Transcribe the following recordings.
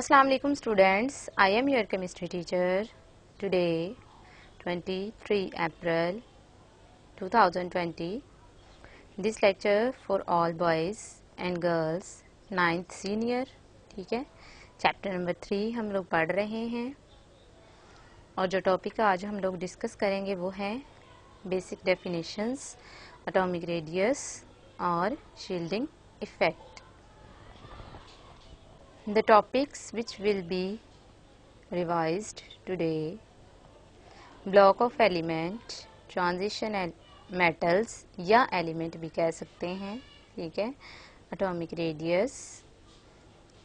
अस्सलाम वालेकुम students I am your chemistry teacher today 23 April 2020 this lecture for all boys and girls ninth senior ठीक है chapter number three हम लोग पढ़ रहे हैं और जो टॉपिक आज हम लोग डिस्कस करेंगे वो है बेसिक डेफिनेशंस एटॉमिक रेडियस और shielding effect the topics which will be revised today block of element transition metals या element भी कह सकते हैं ठीक है atomic radius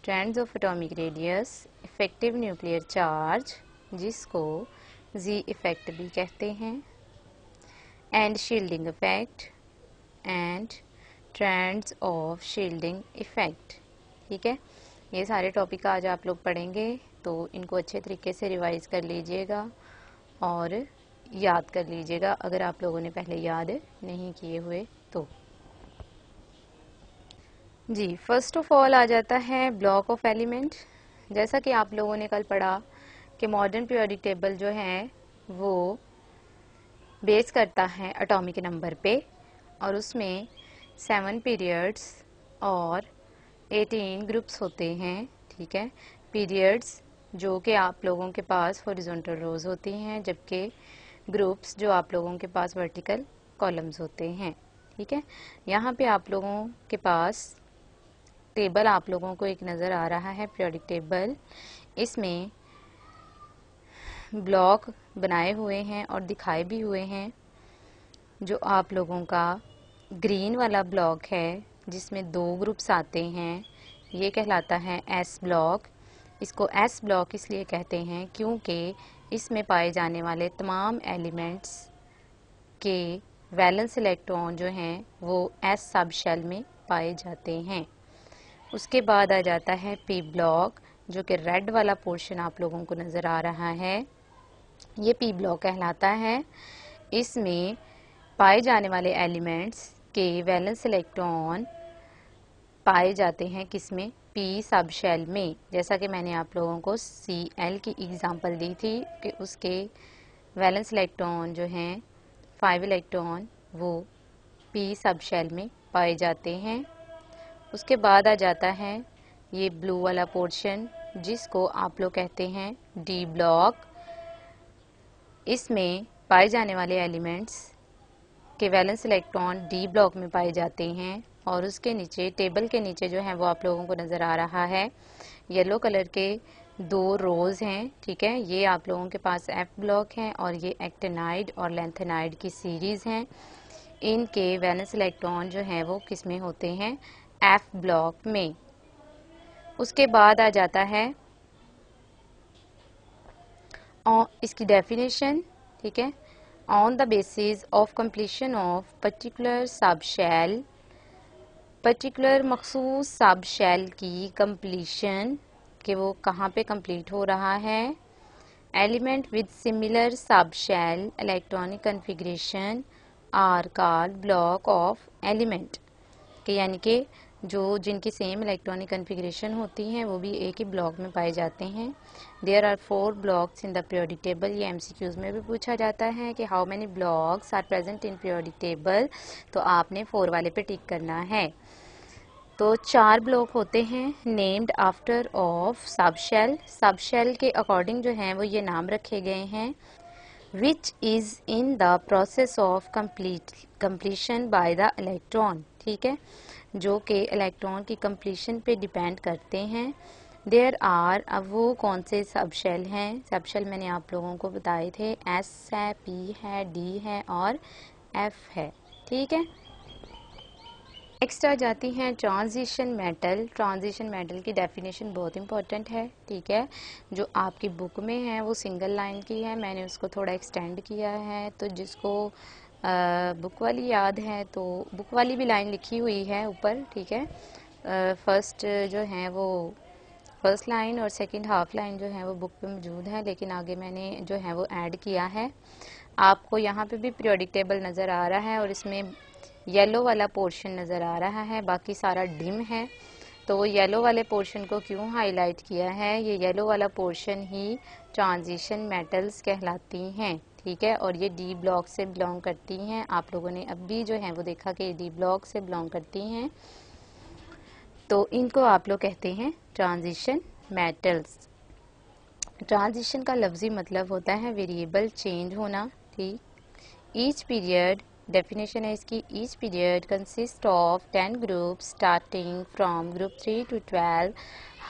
trends of atomic radius effective nuclear charge जिसको z effect भी कहते हैं and shielding effect and trends of shielding effect ठीक है ये सारे टॉपिक आज आप लोग पढ़ेंगे तो इनको अच्छे तरीके से रिवाइज कर लीजिएगा और याद कर लीजिएगा अगर आप लोगों ने पहले याद नहीं किए हुए तो जी फर्स्ट ऑफ ऑल आ जाता है ब्लॉक ऑफ एलिमेंट जैसा कि आप लोगों ने कल पढ़ा कि मॉडर्न पीरियडिक टेबल जो है वो बेस करता है अटोमिक नंबर पे और उसमें सेवन पीरियड्स और एटीन ग्रुप्स होते हैं ठीक है पीरियड्स जो कि आप लोगों के पास हॉरिजॉन्टल रोज होती हैं जबकि ग्रुप्स जो आप लोगों के पास वर्टिकल कॉलम्स होते हैं ठीक है यहाँ पे आप लोगों के पास टेबल आप लोगों को एक नज़र आ रहा है पीरियडिक टेबल इसमें ब्लॉक बनाए हुए हैं और दिखाए भी हुए हैं जो आप लोगों का ग्रीन वाला ब्लॉक है जिसमें दो ग्रुप्स आते हैं ये कहलाता है एस ब्लॉक इसको एस ब्लॉक इसलिए कहते हैं क्योंकि इसमें पाए जाने वाले तमाम एलिमेंट्स के वैलेंस इलेक्ट्रॉन जो हैं वो एस सब शेल में पाए जाते हैं उसके बाद आ जाता है पी ब्लॉक जो कि रेड वाला पोर्शन आप लोगों को नज़र आ रहा है ये पी ब्लॉक कहलाता है इसमें पाए जाने वाले एलिमेंट्स के वैलेंस इलेक्ट्रॉन पाए जाते हैं किसमें पी सबशेल में जैसा कि मैंने आप लोगों को सी एल की एग्जांपल दी थी कि उसके वैलेंस इलेक्ट्रॉन जो हैं फाइव इलेक्ट्रॉन वो पी सबशेल में पाए जाते हैं उसके बाद आ जाता है ये ब्लू वाला पोर्शन जिसको आप लोग कहते हैं डी ब्लॉक इसमें पाए जाने वाले एलिमेंट्स के वैलेंस इलेक्ट्रॉन डी ब्लॉक में पाए जाते हैं और उसके नीचे टेबल के नीचे जो है वो आप लोगों को नज़र आ रहा है येलो कलर के दो रोज़ हैं ठीक है ये आप लोगों के पास एफ ब्लॉक हैं और ये एक्टेनाइड और लेंथेनाइड की सीरीज़ हैं इनके वेनस इलेक्ट्रॉन जो हैं वो किस में होते हैं एफ ब्लॉक में उसके बाद आ जाता है और इसकी डेफिनेशन ठीक है on the basis of completion of particular sub particular मखसूस सब शेल की कम्प्लीशन के वो कहाँ पे कम्प्लीट हो रहा है element with similar sub shell electronic configuration are call block of element कि यानी कि जो जिनकी सेम इलेक्ट्रॉनिक कन्फिग्रेशन होती हैं वो भी एक ही ब्लॉक में पाए जाते हैं there are four blocks in the periodic table ये एमसीक्यूज में भी पूछा जाता है कि how many blocks are present in periodic table तो आपने फोर वाले पे टिक करना है तो चार ब्लॉक होते हैं named after of sub shell sub shell के अकॉर्डिंग जो हैं वो ये नाम रखे गए हैं which is in the process of complete completion by the electron ठीक है जो कि इलेक्ट्रॉन की कम्प्लीशन पे डिपेंड करते हैं देयर आर अब वो कौन से सब शेल हैं सब शेल मैंने आप लोगों को बताए थे एस है पी है डी है और एफ है ठीक है नेक्स्ट आ जाती हैं ट्रांजिशन मेटल ट्रांजिशन मेटल की डेफिनेशन बहुत इंपॉर्टेंट है ठीक है जो आपकी बुक में है वो सिंगल लाइन की है मैंने उसको थोड़ा एक्सटेंड किया है तो जिसको आ, बुक वाली याद है तो बुक वाली भी लाइन लिखी हुई है ऊपर ठीक है फर्स्ट जो है वो फर्स्ट लाइन और सेकंड हाफ लाइन जो है वो बुक पे मौजूद है लेकिन आगे मैंने जो है वो ऐड किया है आपको यहाँ पे भी टेबल नज़र आ रहा है और इसमें येलो वाला पोर्शन नज़र आ रहा है बाकी सारा डिम है तो येलो वाले पोर्शन को क्यों हाईलाइट किया है ये येलो वाला पोर्शन ही ट्रांजिशन मेटल्स कहलाती हैं ठीक है और ये डी ब्लॉक से बिलोंग करती हैं आप लोगों ने अब भी जो है वो देखा कि ये डी ब्लॉक से बिलोंग करती हैं तो इनको आप लोग कहते हैं ट्रांजिशन मेटल्स ट्रांजिशन का लफ्जी मतलब होता है वेरिएबल चेंज होना ठीक ईच पीरियड डेफिनेशन है इसकी each period consist of ten group starting from group three to twelve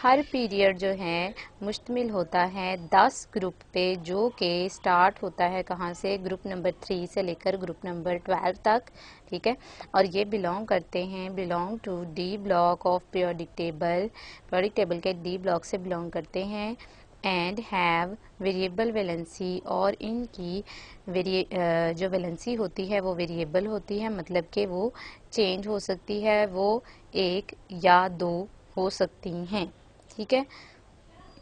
हर पीरियड जो है मुश्तमिल होता है दस ग्रुप पे जो कि स्टार्ट होता है कहाँ से ग्रुप नंबर थ्री से लेकर ग्रुप नंबर ट्वेल्व तक ठीक है और ये बिलोंग करते हैं belong to D block of periodic table periodic table के डी ब्लॉक से बिलोंग करते हैं एंड हैव वेरिएबल वेलेंसी और इनकी वेरिए जो वेलेंसी होती है वो वेरिएबल होती है मतलब कि वो चेंज हो सकती है वो एक या दो हो सकती हैं ठीक है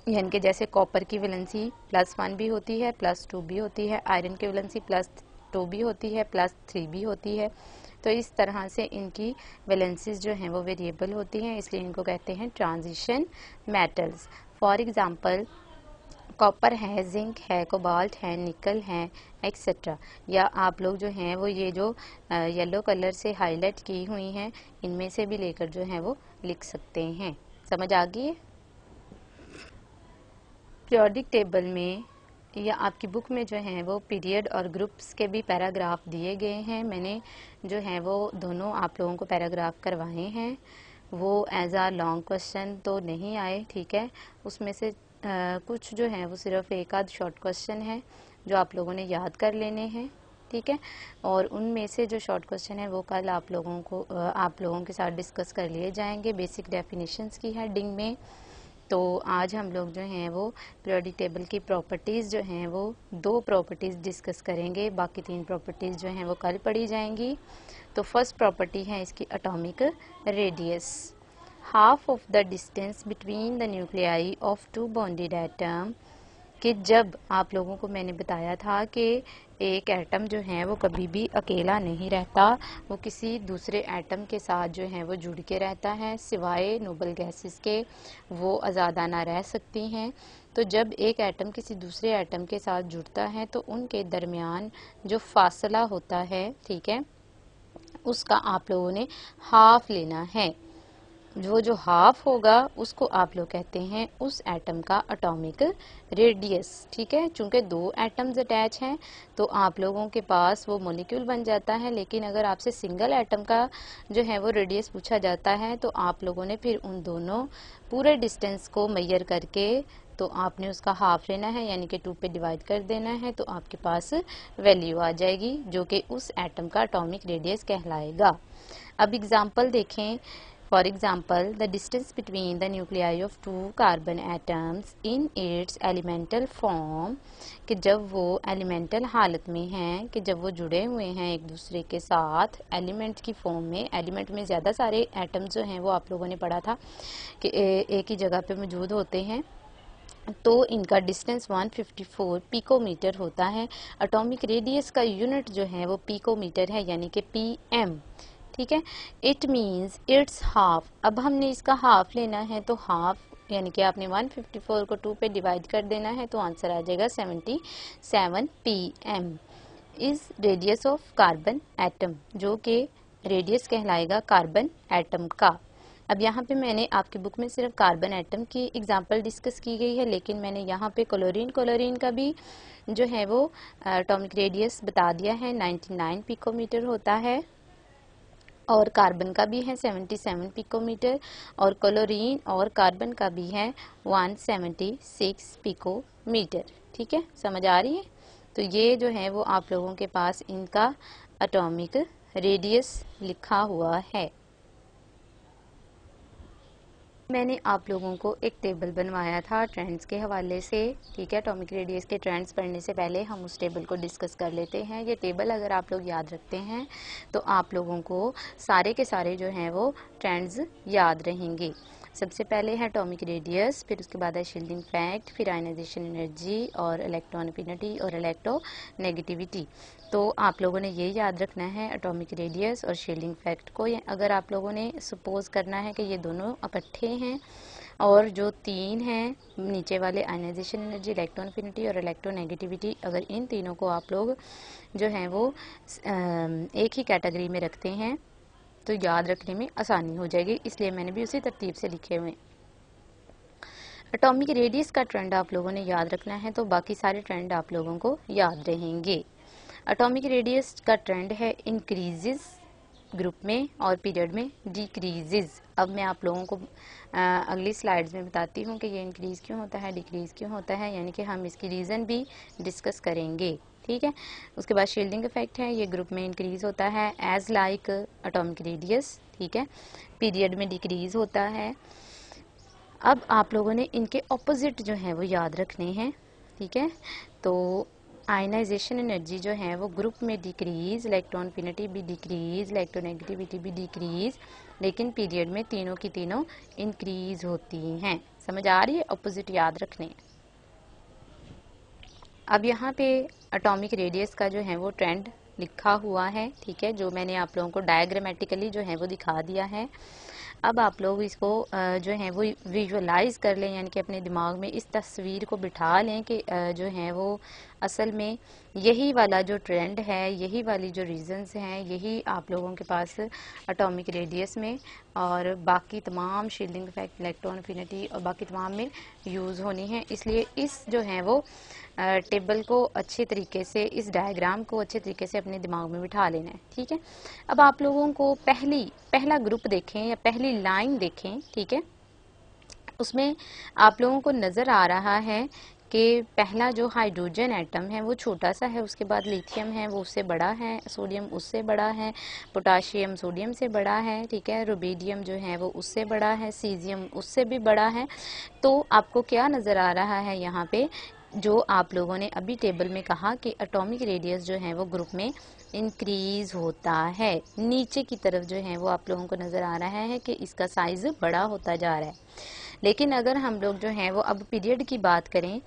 यानी कि जैसे कॉपर की वेलेंसी प्लस वन भी होती है प्लस टू भी होती है आयरन की वेलेंसी प्लस टू भी होती है प्लस थ्री भी होती है तो इस तरह से इनकी वेलेंसीज जो हैं वो वेरिएबल होती हैं इसलिए इनको कहते हैं transition metals for example copper है जिंक है कोबाल्ट है निकल है एक्सेट्रा या आप लोग जो हैं वो ये जो येलो कलर से हाईलाइट की हुई हैं इनमें से भी लेकर जो है वो लिख सकते हैं समझ आ गई है पीरियडिक टेबल में या आपकी बुक में जो है वो पीरियड और ग्रुप्स के भी पैराग्राफ दिए गए हैं मैंने जो है वो दोनों आप लोगों को पैराग्राफ करवाए हैं वो एज आ लॉन्ग क्वेश्चन तो नहीं आए ठीक है उसमें से कुछ जो है वो सिर्फ एक आध शॉर्ट क्वेश्चन है जो आप लोगों ने याद कर लेने हैं ठीक है और उनमें से जो शॉर्ट क्वेश्चन है वो कल आप लोगों को आप लोगों के साथ डिस्कस कर लिए जाएंगे बेसिक डेफिनेशंस की हेडिंग में तो आज हम लोग जो हैं वो पीरियोडिक टेबल की प्रॉपर्टीज़ जो हैं वो दो प्रॉपर्टीज़ डिस्कस करेंगे बाकी तीन प्रॉपर्टीज़ जो हैं वो कल पढ़ी जाएंगी तो फर्स्ट प्रॉपर्टी है इसकी atomic radius half of the distance between the nuclei of two bonded atom कि जब आप लोगों को मैंने बताया था कि एक एटम जो है वो कभी भी अकेला नहीं रहता वो किसी दूसरे एटम के साथ जो है वो जुड़ के रहता है सिवाय नोबल गैसेस के वो आज़ादाना रह सकती हैं तो जब एक एटम किसी दूसरे एटम के साथ जुड़ता है तो उनके दरमियान जो फासला होता है ठीक है उसका आप लोगों ने हाफ लेना है वो जो हाफ होगा उसको आप लोग कहते हैं उस एटम का अटोमिक रेडियस ठीक है चूंकि दो एटम्स अटैच हैं तो आप लोगों के पास वो मोलिक्यूल बन जाता है लेकिन अगर आपसे सिंगल एटम का जो है वो रेडियस पूछा जाता है तो आप लोगों ने फिर उन दोनों पूरे डिस्टेंस को मैयर करके तो आपने उसका हाफ लेना है यानी कि टू पे डिवाइड कर देना है तो आपके पास वैल्यू आ जाएगी जो कि उस एटम का अटोमिक रेडियस कहलाएगा अब एग्जाम्पल देखें For example, the distance between the nuclei of two carbon atoms in its elemental form कि जब वो elemental हालत में हैं कि जब वो जुड़े हुए हैं एक दूसरे के साथ element की form में element में ज़्यादा सारे एटम्स जो हैं वो आप लोगों ने पढ़ा था कि ए, एक ही जगह पे मौजूद होते हैं तो इनका डिस्टेंस 154 पिकोमीटर होता है एटॉमिक रेडियस का यूनिट जो है वो पिकोमीटर है यानी कि एम ठीक है इट मीन्स इट्स हाफ अब हमने इसका हाफ लेना है तो हाफ यानी कि आपने 154 को 2 पे डिवाइड कर देना है तो आंसर आ जाएगा 77 PM is radius of carbon atom जो कि रेडियस कहलाएगा कार्बन एटम का अब यहाँ पे मैंने आपकी बुक में सिर्फ कार्बन एटम की एग्जांपल डिस्कस की गई है लेकिन मैंने यहाँ पे क्लोरीन क्लोरीन का भी जो है वो एटॉमिक uh, रेडियस बता दिया है 99 पिकोमीटर होता है और कार्बन का भी है 77 पिकोमीटर और क्लोरीन और कार्बन का भी है 176 पिकोमीटर ठीक है समझ आ रही है तो ये जो है वो आप लोगों के पास इनका अटोमिक रेडियस लिखा हुआ है मैंने आप लोगों को एक टेबल बनवाया था ट्रेंड्स के हवाले से ठीक है टॉमिक रेडियस के ट्रेंड्स पढ़ने से पहले हम उस टेबल को डिस्कस कर लेते हैं ये टेबल अगर आप लोग याद रखते हैं तो आप लोगों को सारे के सारे जो हैं वो ट्रेंड्स याद रहेंगे सबसे पहले है एटॉमिक रेडियस फिर उसके बाद है शील्डिंग फैक्ट फिर आयनाइजेशन एनर्जी और इलेक्ट्रॉन इलेक्ट्रॉनिपिनिटी और इलेक्ट्रो नेगेटिविटी तो आप लोगों ने ये याद रखना है एटॉमिक रेडियस और शील्डिंग फैक्ट को अगर आप लोगों ने सपोज करना है कि ये दोनों इकट्ठे हैं और जो तीन हैं नीचे वाले आयनाइजेशन एनर्जी इलेक्ट्रॉन इलेक्ट्रॉनफिनिटी और इलेक्ट्रो नेगेटिविटी अगर इन तीनों को आप लोग जो हैं वो एक ही कैटेगरी में रखते हैं तो याद रखने में आसानी हो जाएगी इसलिए मैंने भी उसी तरतीब से लिखे हुए अटोमिक रेडियस का ट्रेंड आप लोगों ने याद रखना है तो बाकी सारे ट्रेंड आप लोगों को याद रहेंगे अटोमिक रेडियस का ट्रेंड है इंक्रीजेस ग्रुप में और पीरियड में डिक्रीजेज अब मैं आप लोगों को आ, अगली स्लाइड्स में बताती हूँ कि ये इंक्रीज़ क्यों होता है डिक्रीज़ क्यों होता है यानी कि हम इसकी रीज़न भी डिस्कस करेंगे ठीक है उसके बाद शील्डिंग इफेक्ट है ये ग्रुप में इंक्रीज होता है एज लाइक अटोमिक रेडियस ठीक है पीरियड में डिक्रीज होता है अब आप लोगों ने इनके ऑपोजिट जो है वो याद रखने हैं ठीक है तो आयनाइजेशन एनर्जी जो है वो ग्रुप में डिक्रीज इलेक्ट्रॉन पिनिटी भी डिक्रीज इलेक्ट्रोनेगेटिविटी भी डिक्रीज लेकिन पीरियड में तीनों की तीनों इंक्रीज होती हैं समझ आ रही है ऑपोजिट याद रखने अब यहाँ पे अटोमिक रेडियस का जो है वो ट्रेंड लिखा हुआ है ठीक है जो मैंने आप लोगों को डायग्रामेटिकली जो है वो दिखा दिया है अब आप लोग इसको जो है वो विजुअलाइज कर लें यानी कि अपने दिमाग में इस तस्वीर को बिठा लें कि जो है वो असल में यही वाला जो ट्रेंड है यही वाली जो रीज़न्स हैं यही आप लोगों के पास अटोमिक रेडियस में और बाकी तमाम शील्डिंग इफेक्ट इलेक्ट्रॉन फिनिटी और बाकी तमाम में यूज़ होनी है इसलिए इस जो है वो टेबल को अच्छे तरीके से इस डायग्राम को अच्छे तरीके से अपने दिमाग में बिठा लेना है ठीक है अब आप लोगों को पहली पहला ग्रुप देखें या पहली लाइन देखें ठीक है उसमें आप लोगों को नज़र आ रहा है कि पहला जो हाइड्रोजन एटम है वो छोटा सा है उसके बाद लिथियम है वो उससे बड़ा है सोडियम उससे बड़ा है पोटाशियम सोडियम से बड़ा है ठीक है रुबीडियम जो है वो उससे बड़ा है सीजियम उससे भी बड़ा है तो आपको क्या नज़र आ रहा है यहाँ पे जो आप लोगों ने अभी टेबल में कहा कि अटोमिक रेडियस जो है वो ग्रुप में इंक्रीज होता है नीचे की तरफ जो है वो आप लोगों को नज़र आ रहा है कि इसका साइज़ बड़ा होता जा रहा है लेकिन अगर हम लोग जो हैं वो अब पीरियड की बात करें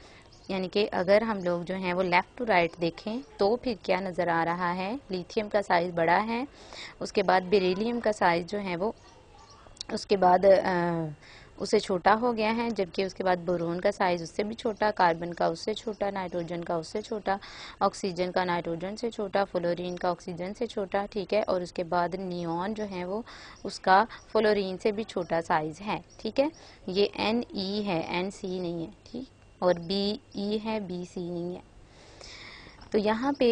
यानी कि अगर हम लोग जो हैं वो लेफ़्ट टू राइट देखें तो फिर क्या नज़र आ रहा है लिथियम का साइज़ बड़ा है उसके बाद बेरीलीम का साइज़ जो है वो उसके बाद आ, उससे छोटा हो गया है जबकि उसके बाद बोरोन का साइज़ उससे भी छोटा कार्बन का उससे छोटा नाइट्रोजन का उससे छोटा ऑक्सीजन का नाइट्रोजन से छोटा फ्लोरीन का ऑक्सीजन से छोटा ठीक है और उसके बाद नियॉन जो है वो उसका फ्लोरीन से भी छोटा साइज़ है ठीक है ये एन ई e है एन सी नहीं है ठीक और बी ई e है बी सी नहीं है तो यहाँ पे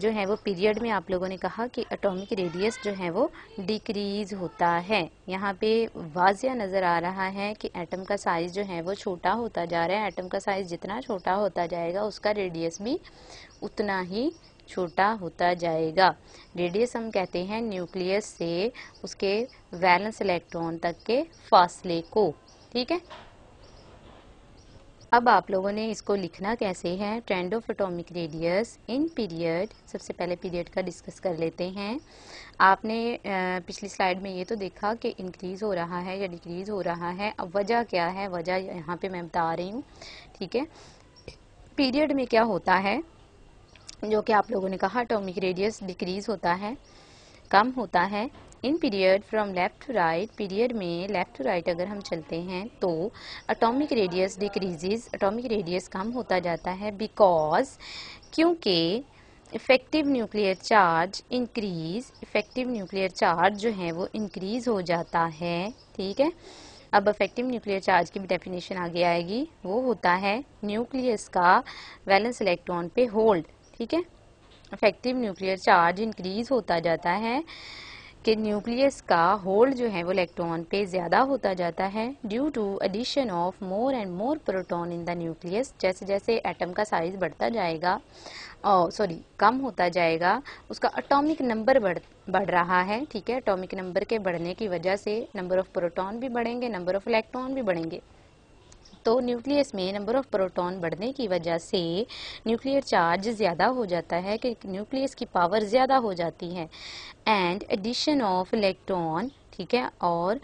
जो है वो पीरियड में आप लोगों ने कहा कि अटोमिक रेडियस जो है वो डिक्रीज होता है यहाँ पे वाजिया नज़र आ रहा है कि एटम का साइज़ जो है वो छोटा होता जा रहा है एटम का साइज़ जितना छोटा होता जाएगा उसका रेडियस भी उतना ही छोटा होता जाएगा रेडियस हम कहते हैं न्यूक्लियस से उसके वैलेंस इलेक्ट्रॉन तक के फासले को ठीक है अब आप लोगों ने इसको लिखना कैसे है trend of atomic radius in period सबसे पहले पीरियड का डिस्कस कर लेते हैं आपने पिछली स्लाइड में ये तो देखा कि इंक्रीज़ हो रहा है या डिक्रीज़ हो रहा है अब वजह क्या है वजह यहाँ पे मैं बता रही हूँ ठीक है पीरियड में क्या होता है जो कि आप लोगों ने कहा अटोमिक रेडियस डिक्रीज़ होता है कम होता है in period from left to right period में लेफ़्ट टू राइट अगर हम चलते हैं तो atomic radius decreases atomic radius कम होता जाता है बिकॉज क्योंकि effective nuclear charge increase effective nuclear charge जो है वो इंक्रीज़ हो जाता है ठीक है अब अफेक्टिव न्यूक्लियर चार्ज की भी डेफिनेशन आगे आएगी वो होता है न्यूक्लियस का वैलेंस इलेक्ट्रॉन पे होल्ड ठीक है अफेक्टिव न्यूक्लियर चार्ज इंक्रीज होता जाता है कि न्यूक्लियस का होल्ड जो है वो इलेक्ट्रॉन पे ज़्यादा होता जाता है due to addition of more and more proton in the nucleus जैसे जैसे एटम का साइज बढ़ता जाएगा सॉरी कम होता जाएगा उसका अटोमिक नंबर बढ़ बढ़ रहा है ठीक है अटोमिक नंबर के बढ़ने की वजह से नंबर ऑफ प्रोटॉन भी बढ़ेंगे नंबर ऑफ इलेक्ट्रॉन भी बढ़ेंगे तो न्यूक्लियस में नंबर ऑफ प्रोटॉन बढ़ने की वजह से न्यूक्लियर चार्ज ज़्यादा हो जाता है कि न्यूक्लियस की पावर ज़्यादा हो जाती है एंड एडिशन ऑफ इलेक्ट्रॉन ठीक है और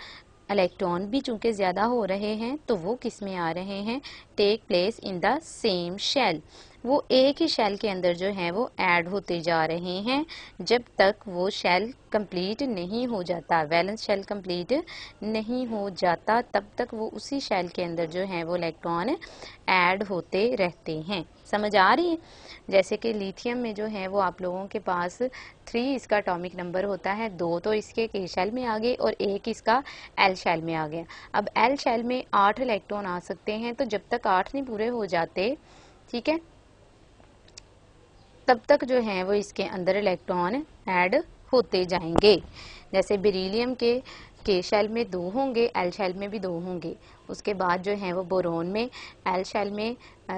इलेक्ट्रॉन भी चूंकि ज़्यादा हो रहे हैं तो वो किस में आ रहे हैं take place in the same shell वो एक ही शेल के अंदर जो है वो ऐड होते जा रहे हैं जब तक वो शेल कंप्लीट नहीं हो जाता वैलेंस शेल कंप्लीट नहीं हो जाता तब तक वो उसी शेल के अंदर जो है वो इलेक्ट्रॉन ऐड होते रहते हैं समझ आ रही है जैसे कि लिथियम में जो है वो आप लोगों के पास थ्री इसका अटोमिक नंबर होता है दो तो इसके के शेल में आ गए और एक इसका एल शेल में आ गया अब एल शेल में आठ इलेक्ट्रॉन आ सकते हैं तो जब तक आठ नहीं पूरे हो जाते ठीक है तब तक जो है वो इसके अंदर इलेक्ट्रॉन ऐड होते जाएंगे जैसे बेरीलियम के के शैल में दो होंगे एल शैल में भी दो होंगे उसके बाद जो है वो बोरोन में एल शैल में आ,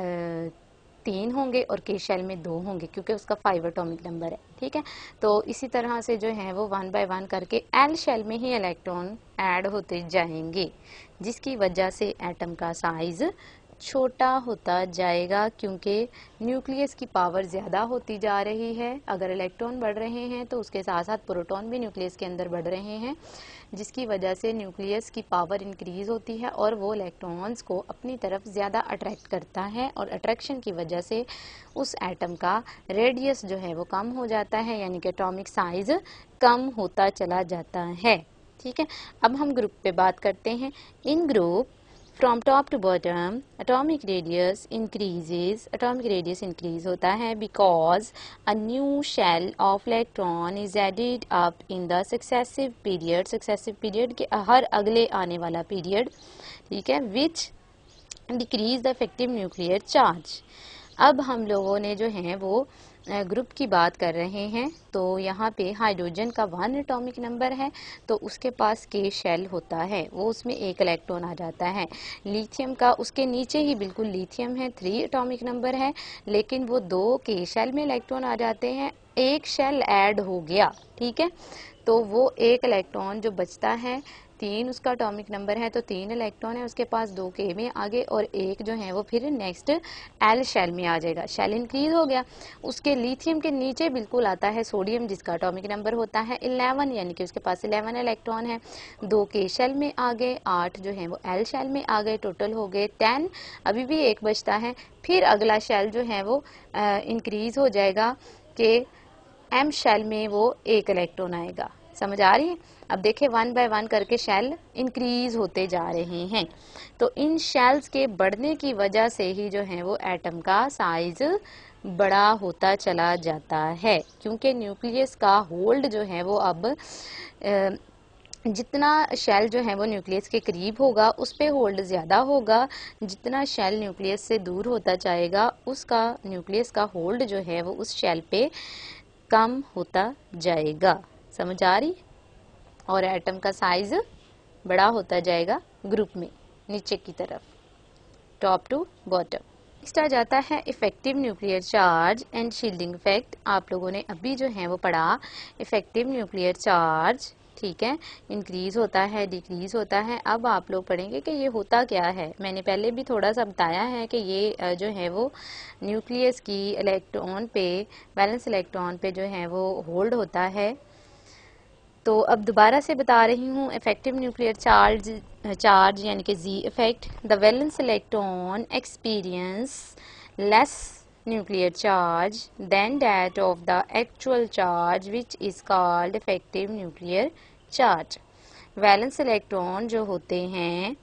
तीन होंगे और के शैल में दो होंगे क्योंकि उसका फाइव एटॉमिक नंबर है ठीक है तो इसी तरह से जो है वो वन बाय वन करके एल शैल में ही इलेक्ट्रॉन ऐड होते जाएंगे जिसकी वजह से एटम का साइज़ छोटा होता जाएगा क्योंकि न्यूक्लियस की पावर ज़्यादा होती जा रही है अगर इलेक्ट्रॉन बढ़ रहे हैं तो उसके साथ साथ प्रोटॉन भी न्यूक्लियस के अंदर बढ़ रहे हैं जिसकी वजह से न्यूक्लियस की पावर इंक्रीज़ होती है और वो इलेक्ट्रॉन्स को अपनी तरफ ज़्यादा अट्रैक्ट करता है और अट्रैक्शन की वजह से उस एटम का रेडियस जो है वो कम हो जाता है यानी कि एटॉमिक साइज़ कम होता चला जाता है ठीक है अब हम ग्रुप पे बात करते हैं in group from top to bottom atomic radius increases atomic radius increase होता है because a new shell of electron is added up in the successive period successive period के हर अगले आने वाला पीरियड ठीक है which decrease the effective nuclear charge अब हम लोगों ने जो है वो ग्रुप की बात कर रहे हैं तो यहाँ पे हाइड्रोजन का वन एटॉमिक नंबर है तो उसके पास के शेल होता है वो उसमें एक इलेक्ट्रॉन आ जाता है लिथियम का उसके नीचे ही बिल्कुल लिथियम है थ्री एटॉमिक नंबर है लेकिन वो दो के शेल में इलेक्ट्रॉन आ जाते हैं एक शेल ऐड हो गया ठीक है तो वो एक इलेक्ट्रॉन जो बचता है तीन उसका अटोमिक नंबर है तो तीन इलेक्ट्रॉन है उसके पास दो के में आगे और एक जो है वो फिर नेक्स्ट एल शेल में आ जाएगा शेल इंक्रीज हो गया उसके लिथियम के नीचे बिल्कुल आता है सोडियम जिसका अटोमिक नंबर होता है इलेवन यानी कि उसके पास इलेवन इलेक्ट्रॉन है दो के शेल में आ गए आठ जो है वो एल शेल में आ गए टोटल हो गए टेन अभी भी एक बचता है फिर अगला शेल जो है वो इंक्रीज हो जाएगा कि एम शेल में वो एक इलेक्ट्रॉन आएगा समझ आ रही है अब देखें वन बाय वन करके शेल इंक्रीज होते जा रहे हैं तो इन शेल्स के बढ़ने की वजह से ही जो है वो एटम का साइज बड़ा होता चला जाता है क्योंकि न्यूक्लियस का होल्ड जो है वो अब ए, जितना शेल जो है वो न्यूक्लियस के करीब होगा उस पर होल्ड ज़्यादा होगा जितना शेल न्यूक्लियस से दूर होता जाएगा उसका न्यूक्लियस का होल्ड जो है वो उस शेल पे कम होता जाएगा समझ आ रही और एटम का साइज बड़ा होता जाएगा ग्रुप में नीचे की तरफ टॉप टू बॉटम नेक्स्ट आ जाता है effective nuclear charge and shielding effect आप लोगों ने अभी जो है वो पढ़ा इफेक्टिव न्यूक्लियर चार्ज ठीक है इंक्रीज होता है डिक्रीज होता है अब आप लोग पढ़ेंगे कि ये होता क्या है मैंने पहले भी थोड़ा सा बताया है कि ये जो है वो न्यूक्लियस की इलेक्ट्रॉन पे बैलेंस इलेक्ट्रॉन पे जो है वो होल्ड होता है तो अब दोबारा से बता रही हूँ इफेक्टिव न्यूक्लियर चार्ज चार्ज यानी कि जी effect the valence electron experience less nuclear charge than that of the actual charge which is called effective nuclear charge valence electron जो होते हैं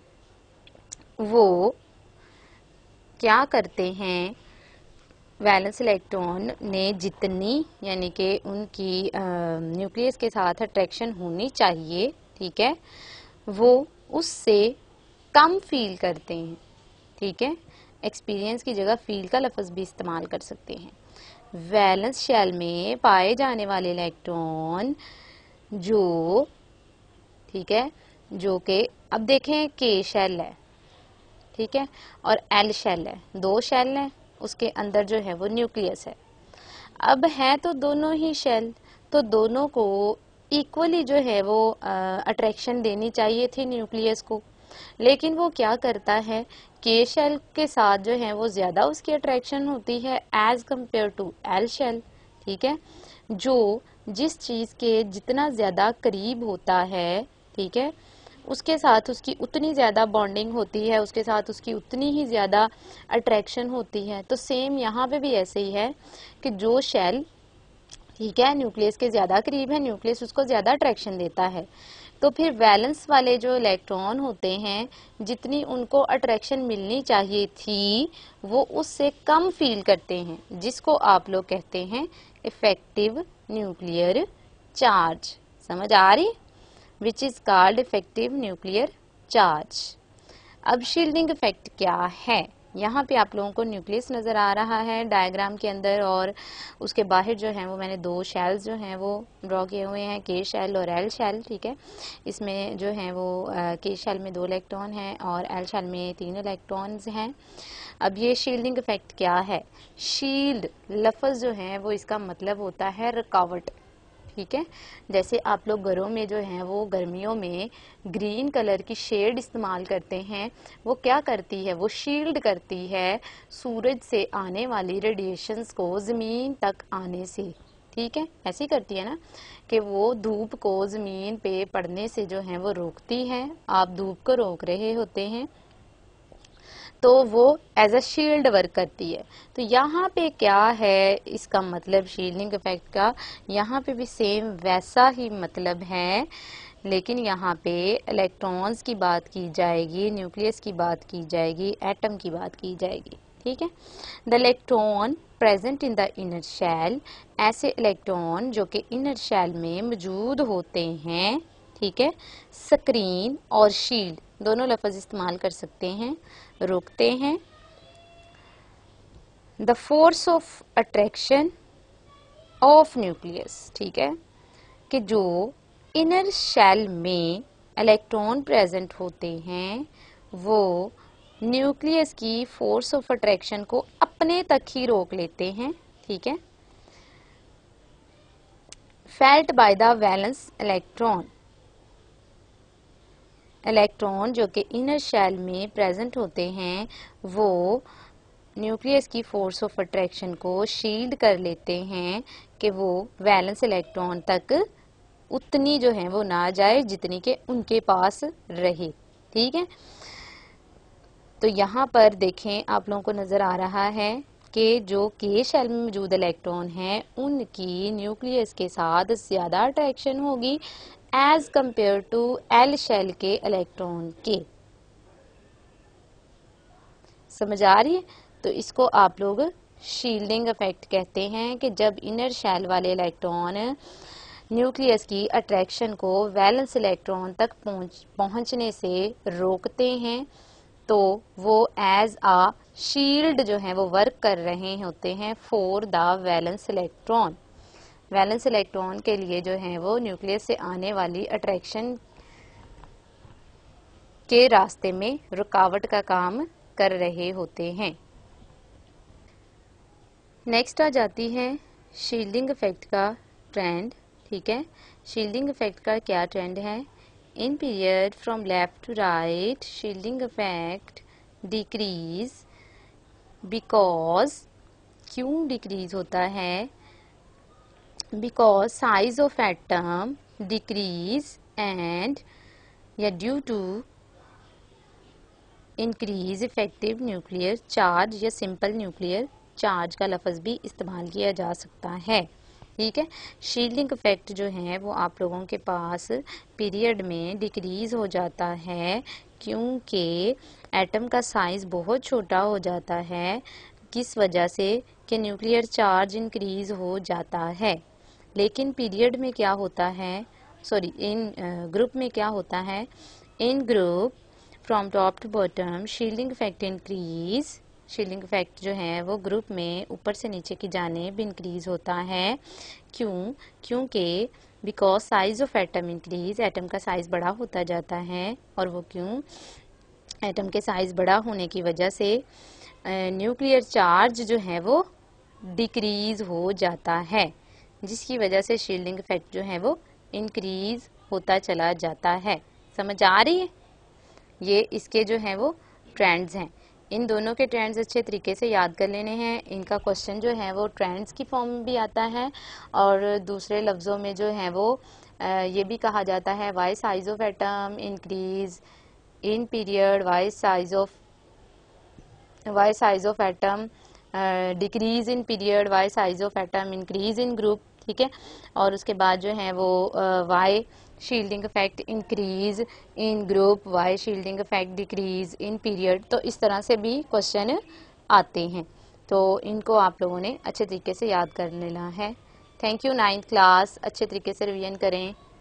वो क्या करते हैं वैलेंस इलेक्ट्रॉन ने जितनी यानी कि उनकी न्यूक्लियस के साथ अट्रैक्शन होनी चाहिए ठीक है वो उससे कम फील करते हैं ठीक है एक्सपीरियंस की जगह फील का लफज भी इस्तेमाल कर सकते हैं वैलेंस शेल में पाए जाने वाले इलेक्ट्रॉन जो ठीक है जो कि अब देखें के शेल है ठीक है और एल शेल है दो शेल है उसके अंदर जो है वो न्यूक्लियस है अब है तो दोनों ही शेल तो दोनों को इक्वली जो है वो अट्रैक्शन देनी चाहिए थी न्यूक्लियस को लेकिन वो क्या करता है के शेल के साथ जो है वो ज़्यादा उसकी अट्रैक्शन होती है as compare to L shell ठीक है जो जिस चीज़ के जितना ज़्यादा करीब होता है ठीक है उसके साथ उसकी उतनी ज़्यादा बॉन्डिंग होती है उसके साथ उसकी उतनी ही ज़्यादा अट्रैक्शन होती है तो सेम यहाँ पे भी ऐसे ही है कि जो शेल ठीक है न्यूक्लियस के ज़्यादा करीब है न्यूक्लियस उसको ज़्यादा अट्रैक्शन देता है तो फिर वैलेंस वाले जो इलेक्ट्रॉन होते हैं जितनी उनको अट्रैक्शन मिलनी चाहिए थी वो उससे कम फील करते हैं जिसको आप लोग कहते हैं इफेक्टिव न्यूक्लियर चार्ज समझ आ रही which is called effective nuclear charge अब शील्डिंग इफेक्ट क्या है यहाँ पे आप लोगों को न्यूक्लियस नज़र आ रहा है डायग्राम के अंदर और उसके बाहर जो है वो मैंने दो शेल्स जो हैं वो ड्रॉ किए हुए हैं के शेल और एल शेल ठीक है इसमें जो है वो के शेल में दो इलेक्ट्रॉन हैं और एल शेल में तीन इलेक्ट्रॉन्स हैं अब ये शील्डिंग इफेक्ट क्या है शील्ड लफज जो है वो इसका मतलब होता है रुकावट ठीक है जैसे आप लोग घरों में जो हैं वो गर्मियों में ग्रीन कलर की शेड इस्तेमाल करते हैं वो क्या करती है वो शील्ड करती है सूरज से आने वाली रेडिएशंस को ज़मीन तक आने से ठीक है ऐसी करती है ना कि वो धूप को ज़मीन पे पड़ने से जो है वो रोकती है आप धूप को रोक रहे होते हैं तो वो एज अ शील्ड वर्क करती है तो यहाँ पे क्या है इसका मतलब शील्डिंग इफेक्ट का यहाँ पे भी सेम वैसा ही मतलब है लेकिन यहाँ पे इलेक्ट्रॉन्स की बात की जाएगी न्यूक्लियस की बात की जाएगी एटम की बात की जाएगी ठीक है the electron present in the inner shell ऐसे इलेक्ट्रॉन जो कि इनर शैल में मौजूद होते हैं ठीक है स्क्रीन और शील्ड दोनों लफज इस्तेमाल कर सकते हैं रोकते हैं the force of attraction of nucleus ठीक है कि जो इनर शेल में इलेक्ट्रॉन प्रेजेंट होते हैं वो न्यूक्लियस की फोर्स ऑफ अट्रैक्शन को अपने तक ही रोक लेते हैं ठीक है felt by the valence electron electron जो कि इनर शेल में प्रेजेंट होते हैं वो न्यूक्लियस की फोर्स ऑफ अट्रैक्शन को शील्ड कर लेते हैं कि वो वैलेंस इलेक्ट्रॉन तक उतनी जो है वो ना जाए जितनी के उनके पास रहे ठीक है तो यहाँ पर देखें आप लोगों को नज़र आ रहा है कि जो के शेल में मौजूद इलेक्ट्रॉन हैं उनकी न्यूक्लियस के साथ ज़्यादा अट्रैक्शन होगी as compare to L shell के इलेक्ट्रॉन के समझ आ रही है तो इसको आप लोग शील्डिंग इफेक्ट कहते हैं कि जब इनर शेल वाले इलेक्ट्रॉन न्यूक्लियस की अट्रैक्शन को वैलेंस इलेक्ट्रॉन तक पहुंच पहुंचने से रोकते हैं तो वो एज आ शील्ड जो है वो वर्क कर रहे होते हैं for the valence electron valence electron के लिए जो है वो न्यूक्लियस से आने वाली अट्रैक्शन के रास्ते में रुकावट का काम कर रहे होते हैं नेक्स्ट आ जाती है शील्डिंग इफेक्ट का ट्रेंड ठीक है शील्डिंग इफेक्ट का क्या ट्रेंड है in period from left to right shielding effect decrease because क्यों डिक्रीज होता है because size of atom decrease and yeah, due to increase effective nuclear charge या सिंपल न्यूक्लियर चार्ज का लफज भी इस्तेमाल किया जा सकता है ठीक है शील्डिंग इफेक्ट जो है वो आप लोगों के पास पीरियड में डिक्रीज हो जाता है क्योंकि एटम का साइज़ बहुत छोटा हो जाता है किस वजह से कि न्यूक्लियर चार्ज इंक्रीज हो जाता है लेकिन पीरियड में क्या होता है सॉरी इन ग्रुप में क्या होता है in group from top to bottom shielding effect increase shielding effect जो है वो ग्रुप में ऊपर से नीचे की भी इंक्रीज होता है क्यों क्योंकि because size of atom increase atom का साइज़ बड़ा होता जाता है और वो क्यों एटम के साइज़ बड़ा होने की वजह से न्यूक्लियर चार्ज जो है वो डिक्रीज हो जाता है जिसकी वजह से शील्डिंग इफेक्ट जो है वो इंक्रीज होता चला जाता है समझ आ रही है ये इसके जो है वो ट्रेंड्स हैं इन दोनों के ट्रेंड्स अच्छे तरीके से याद कर लेने हैं इनका क्वेश्चन जो है वो ट्रेंड्स की फॉर्म में भी आता है और दूसरे लफ्ज़ों में जो है वो ये भी कहा जाता है why size of atom increase in period why size of why size of atom decrease in period why size of atom increase in group ठीक है और उसके बाद जो है वो why shielding effect increase in group why shielding effect decrease in period तो इस तरह से भी क्वेश्चन आते हैं तो इनको आप लोगों ने अच्छे तरीके से याद कर लेना है थैंक यू नाइन्थ क्लास अच्छे तरीके से रिवीजन करें